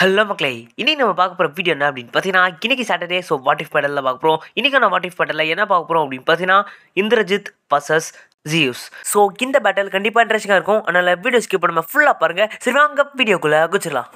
hello மக்களே இன்றைக்கி நம்ம பார்க்க போகிற வீடியோ என்ன அப்படின்னு பார்த்தீங்கன்னா இன்றைக்கி சாட்டர்டே ஸோ வாட்டிஃப் பேடலில் படலில் பார்க்க போகிறோம் இன்றைக்கி நான் வாட்டிஃப் படலில் என்ன பார்க்க போகிறோம் அப்படின்னு பார்த்தீங்கன்னா இந்திரஜித் பசஸ் ஜியூஸ் ஸோ இந்த பேட்டல் கண்டிப்பாக இன்ட்ரெஸ்டிங்காக இருக்கும் அதனால் வீடியோ ஸ்கிப் பண்ணாமல் ஃபுல்லாக பாருங்கள் சரி வாங்க வீடியோக்குள்ளே குச்சிடலாம்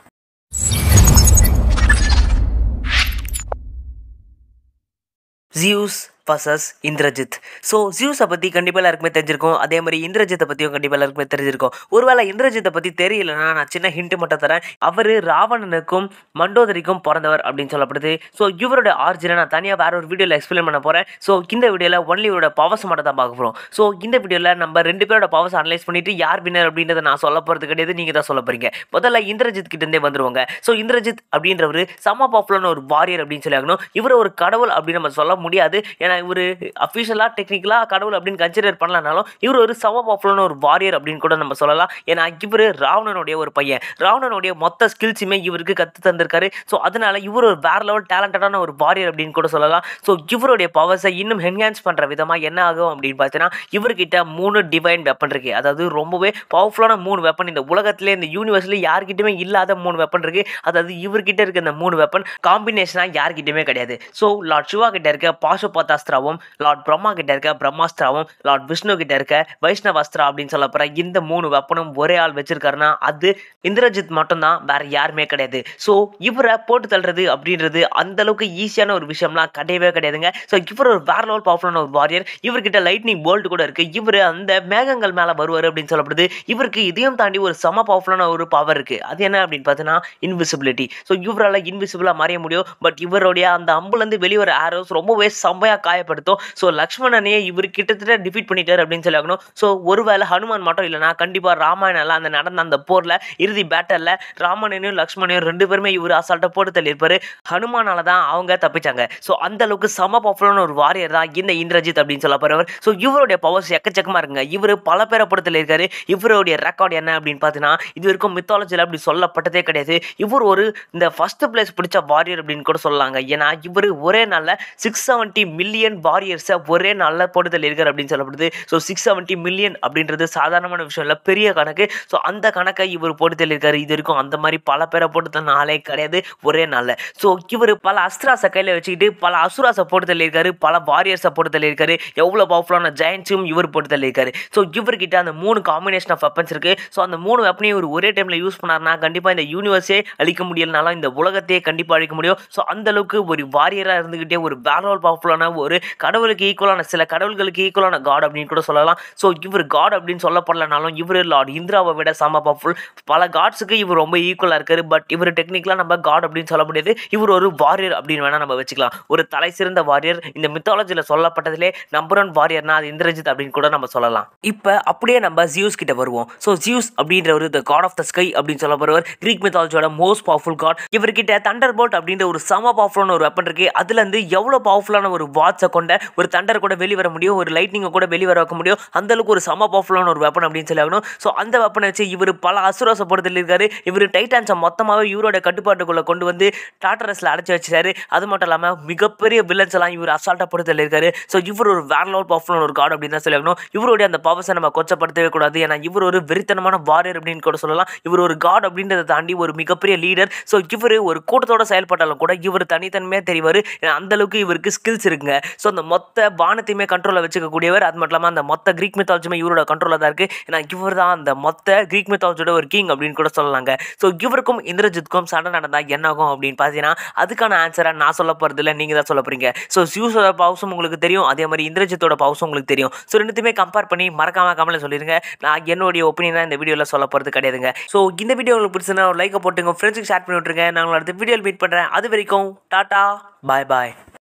ஜியூஸ் வர்சஸ் இந்திரஜித் ஸோ ஜியூஸை பற்றி கண்டிப்பாக எல்லாருக்குமே தெரிஞ்சிருக்கும் அதே மாதிரி இந்திரஜித்தை பற்றியும் கண்டிப்பாக எல்லாருக்குமே தெரிஞ்சிருக்கும் ஒருவேளை இந்திரஜித்தை பற்றி தெரியலனா நான் சின்ன ஹிண்ட் மட்டும் தரேன் அவர் ராவணனுக்கும் மண்டோதரிக்கும் பிறந்தவர் அப்படின்னு சொல்லப்படுது ஸோ இவரோட ஆர்ஜினை நான் தனியாக வேற ஒரு வீடியோவில் எக்ஸ்பிளைன் பண்ண போகிறேன் ஸோ இந்த வீடியோவில் ஒன்லி இவரோட பவர்ஸ் மட்டும் தான் பார்க்க போகிறோம் ஸோ இந்த வீடியோவில் நம்ம ரெண்டு பேரோட பவர்ஸ் அனலைஸ் பண்ணிவிட்டு யார் வின்னர் அப்படின்றத நான் சொல்ல போகிறது கிடையாது நீங்கள் தான் சொல்ல போகிறீங்க முதல்ல இந்திரஜித் கிட்டேருந்தே வந்துருவாங்க ஸோ இந்திரஜித் அப்படின்றவர் சம பாப்புலர் ஒரு வாரியர் அப்படின்னு சொல்லி ஆகணும் இவர் ஒரு கடவுள் அப்படின்னு நம்ம சொல்ல முடியாது ஏன்னா இவர் அஃபிஷியலாக டெக்னிக்கலாக கடவுள் அப்படின்னு கன்சிடர் பண்ணலனாலும் இவர் ஒரு சவ பாப்புலன்னு ஒரு வாரியர் அப்படின்னு கூட நம்ம சொல்லலாம் ஏன்னா இவர் ராவணனுடைய ஒரு பையன் ராவணனுடைய மொத்த ஸ்கில்ஸுமே இவருக்கு கற்று தந்திருக்காரு ஸோ அதனால் இவர் ஒரு வேறு லெவல் டேலண்டடான ஒரு வாரியர் அப்படின்னு கூட சொல்லலாம் ஸோ இவருடைய பவர்ஸை இன்னும் என்ஹான்ஸ் பண்ணுற விதமாக என்ன ஆகும் அப்படின்னு பார்த்தீங்கன்னா இவர்கிட்ட மூணு டிவைன் வெப்பன் இருக்குது அதாவது ரொம்பவே பவர்ஃபுல்லான மூணு வெப்பன் இந்த உலகத்திலே இந்த யூனிவர்ஸில் யார்கிட்டயுமே இல்லாத மூணு வெப்பன் இருக்குது அதாவது இவர்கிட்ட இருக்க இந்த மூணு வெப்பன் காம்பினேஷனாக யார்கிட்டயுமே கிடையாது ஸோ லார்ட் சிவா கிட்ட இருக்க பாசுபாத்தா பிரம்மாஸ்திராவும் லார்ட் பிரம்மா கிட்ட இருக்க பிரம்மாஸ்திராவும் லார்ட் விஷ்ணு கிட்ட இருக்க வைஷ்ணவாஸ்திரா அப்படின்னு சொல்ல போற இந்த மூணு வெப்பனும் ஒரே ஆள் வச்சிருக்காருன்னா அது இந்திரஜித் மட்டும்தான் வேற யாருமே கிடையாது ஸோ இவரை போட்டு தள்ளுறது அப்படின்றது அந்த அளவுக்கு ஈஸியான ஒரு விஷயம்லாம் கிடையவே கிடையாதுங்க ஸோ இவர் ஒரு வேற லெவல் பவர்ஃபுல்லான ஒரு வாரியர் இவர்கிட்ட லைட்னிங் போல்ட் கூட இருக்கு இவர் அந்த மேகங்கள் மேலே வருவார் அப்படின்னு சொல்லப்படுது இவருக்கு இதையும் தாண்டி ஒரு செம பவர்ஃபுல்லான ஒரு பவர் இருக்கு அது என்ன அப்படின்னு பார்த்தீங்கன்னா இன்விசிபிலிட்டி ஸோ இவரால் இன்விசிபிளாக மறைய முடியும் பட் இவருடைய அந்த அம்புலேருந்து வெளியே வர ஆரோஸ் ரொம்பவே செம்மையாக காயப்படுத்தும் ஸோ லக்ஷ்மணனையே இவர் கிட்டத்தட்ட டிஃபீட் பண்ணிட்டார் அப்படின்னு சொல்லி ஆகணும் ஸோ ஒருவேளை ஹனுமான் மட்டும் இல்லைனா கண்டிப்பாக ராமாயணம்லாம் அந்த நடந்த அந்த போரில் இறுதி பேட்டரில் ராமனையும் லக்ஷ்மணையும் ரெண்டு பேருமே இவர் அசால்ட்டை போட்டு தள்ளியிருப்பார் ஹனுமானால தான் அவங்க தப்பிச்சாங்க ஸோ அந்த அளவுக்கு சம பவர்ஃபுல்லான ஒரு வாரியர் தான் இந்த இந்திரஜித் அப்படின்னு சொல்ல போகிறவர் ஸோ இவருடைய பவர்ஸ் எக்கச்சக்கமாக இருக்குங்க இவர் பல பேரை படத்தில் இருக்காரு இவருடைய ரெக்கார்டு என்ன அப்படின்னு பார்த்தீங்கன்னா இது வரைக்கும் மித்தாலஜியில் அப்படி சொல்லப்பட்டதே கிடையாது இவர் ஒரு இந்த ஃபஸ்ட்டு பிளேஸ் பிடிச்ச வாரியர் அப்படின்னு கூட சொல்லலாங்க ஏன்னா இவர் ஒரே நாளில் சிக்ஸ் செவன்ட்டி மில்லியன் மில்லியன் வாரியர்ஸை ஒரே நல்ல போட்டு இருக்கார் அப்படின்னு சொல்லப்படுது ஸோ சிக்ஸ் செவன்ட்டி மில்லியன் அப்படின்றது சாதாரணமான விஷயம் இல்லை பெரிய கணக்கு ஸோ அந்த கணக்கை இவர் போட்டு தள்ளியிருக்காரு இது வரைக்கும் அந்த மாதிரி பல பேரை போட்டு தந்த நாளே கிடையாது ஒரே நாளில் ஸோ இவர் பல அஸ்திராசை கையில் வச்சுக்கிட்டு பல அசுராசை போட்டு தள்ளியிருக்காரு பல வாரியர்ஸை போட்டு தள்ளியிருக்காரு எவ்வளோ பவர்ஃபுல்லான ஜெயின்ஸும் இவர் போட்டு தள்ளியிருக்காரு ஸோ இவர்கிட்ட அந்த மூணு காம்பினேஷன் ஆஃப் வெப்பன்ஸ் இருக்குது ஸோ அந்த மூணு வெப்பனையும் இவர் ஒரே டைமில் யூஸ் பண்ணார்னா கண்டிப்பாக இந்த யூனிவர்ஸே அழிக்க முடியலனாலும் இந்த உலகத்தையே கண்டிப்பாக அழிக்க முடியும் ஸோ அந்தளவுக்கு ஒரு வாரியராக இருந்துக்கிட்டே ஒரு பேரோல் பவர்ஃபுல்லான ஒரு ஒரு கடவுளுக்கு ஈக்குவலான சில கடவுள்களுக்கு ஈக்குவலான காட் அப்படின்னு கூட சொல்லலாம் ஸோ இவர் காட் அப்படின்னு சொல்லப்படலனாலும் இவர் லார்ட் இந்திராவை விட சம பவர்ஃபுல் பல காட்ஸுக்கு இவர் ரொம்ப ஈக்குவலாக இருக்கார் பட் இவர் டெக்னிக்கலாக நம்ம காட் அப்படின்னு சொல்ல முடியாது இவர் ஒரு வாரியர் அப்படின்னு வேணால் நம்ம வச்சுக்கலாம் ஒரு தலை சிறந்த வாரியர் இந்த மித்தாலஜியில் சொல்லப்பட்டதிலே நம்பர் ஒன் வாரியர்னா அது இந்திரஜித் அப்படின்னு கூட நம்ம சொல்லலாம் இப்போ அப்படியே நம்ம ஜியூஸ் கிட்ட வருவோம் ஸோ ஜியூஸ் அப்படின்ற ஒரு the god of the sky அப்படின்னு சொல்லப்படுவர் கிரீக் மித்தாலஜியோட மோஸ்ட் பவர்ஃபுல் காட் இவர்கிட்ட தண்டர் போல்ட் அப்படின்ற ஒரு சம பவர்ஃபுல்லான ஒரு வெப்பன் இருக்கு அதுலேருந்து எவ்வளோ பவர்ஃபுல்லான ஒரு வாட்ச் ஷார்ட்ஸை கொண்ட ஒரு தண்டர் கூட வெளிவர முடியும் ஒரு லைட்னிங்கை கூட வெளிவர வைக்க முடியும் அந்தளவுக்கு ஒரு சம பவர்ஃபுல்லான ஒரு வெப்பன் அப்படின்னு சொல்லி ஆகணும் ஸோ அந்த வெப்பனை வச்சு இவர் பல அசுர சப்போர்ட்டில் இருக்காரு இவர் டைட்டான்ஸை மொத்தமாகவே இவரோட கட்டுப்பாட்டுக்குள்ளே கொண்டு வந்து டாட்டரஸில் அடைச்சி வச்சிட்டாரு அது மட்டும் இல்லாமல் மிகப்பெரிய வில்லன்ஸ் எல்லாம் இவர் அசால்ட்டாக படுத்தல இருக்காரு ஸோ இவர் ஒரு வேற லெவல் பவர்ஃபுல்லான ஒரு கார்டு அப்படின்னு தான் சொல்லி ஆகணும் இவருடைய அந்த பவர்ஸை நம்ம கொச்சப்படுத்தவே கூடாது ஏன்னா இவர் ஒரு வெறித்தனமான வாரியர் அப்படின்னு கூட சொல்லலாம் இவர் ஒரு காட் அப்படின்றத தாண்டி ஒரு மிகப்பெரிய லீடர் ஸோ இவர் ஒரு கூட்டத்தோட செயல்பட்டாலும் கூட இவர் தனித்தன்மையாக தெரிவார் ஏன்னா அந்தளவுக்கு இவருக்கு ஸ்கில்ஸ் இருக்குங்க ஸோ அந்த மொத்த வானத்தையுமே கண்ட்ரோலில் வச்சுக்கக்கூடியவர் அது மட்டும் இல்லாமல் அந்த மொத்த க்ரீக் மித்தாலஜியுமே இவரோட கண்ட்ரோலில் தான் இருக்குது ஏன்னா இவர் தான் அந்த மொத்த க்ரீக் மித்தாலஜியோட ஒரு கிங் அப்படின்னு கூட சொல்லலாங்க ஸோ இவருக்கும் இந்திரஜித்துக்கும் சண்டை நடந்தால் என்னாகும் அப்படின்னு பார்த்தீங்கன்னா அதுக்கான ஆன்சரை நான் சொல்ல போகிறது இல்லை நீங்கள் தான் சொல்ல போகிறீங்க ஸோ சியூஸோட பவுசும் உங்களுக்கு தெரியும் அதே மாதிரி இந்திரஜித்தோட பவுசும் உங்களுக்கு தெரியும் ஸோ ரெண்டுத்தையுமே கம்பேர் பண்ணி மறக்காம கமெண்ட்டில் சொல்லிடுங்க நான் என்னுடைய ஒப்பீனியனாக இந்த வீடியோவில் சொல்ல போகிறது கிடையாதுங்க ஸோ இந்த வீடியோ உங்களுக்கு பிடிச்சதுன்னா ஒரு லைக்கை போட்டுங்க ஃப்ரெண்ட்ஸுக்கு ஷேர் பண்ணி விட்டுருங்க நாங்கள் அடுத்த வீடியோவில் மீட் பண்ணுறேன் அது வரைக்கும் டாட்டா பாய் பாய்